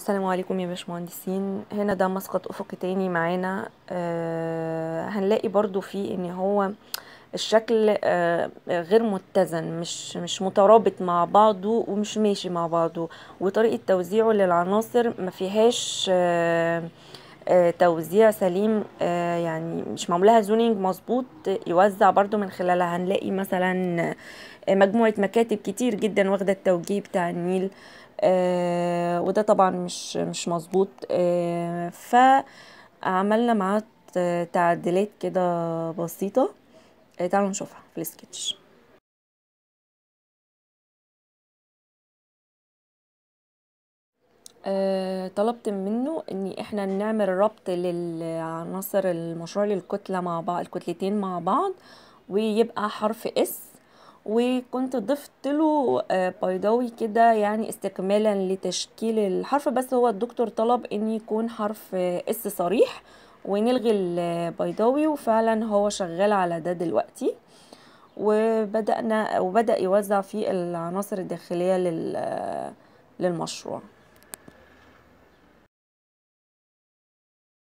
السلام عليكم يا باشمهندسين هنا ده مسقط افقي تاني معانا آه هنلاقي برضو فيه ان هو الشكل آه غير متزن مش مش مترابط مع بعضه ومش ماشي مع بعضه وطريقه توزيعه للعناصر ما فيهاش آه توزيع سليم آه، يعني مش معمولها زونينج مظبوط يوزع برضو من خلالها هنلاقي مثلا آه، مجموعة مكاتب كتير جدا واخدة التوجيه بتاع النيل آه، وده طبعا مش مش مظبوط فعملنا معاه تعديلات كده بسيطة تعالوا نشوفها في السكتش آه، طلبت منه ان احنا نعمل ربط للعناصر المشروع للكتلة مع بعض الكتلتين مع بعض ويبقى حرف اس وكنت ضفت له آه، بيضاوي كده يعني استكمالا لتشكيل الحرف بس هو الدكتور طلب ان يكون حرف اس صريح ونلغي البيضاوي وفعلا هو شغال على ده دلوقتي وبدأنا وبدأ يوزع في العناصر الداخلية للمشروع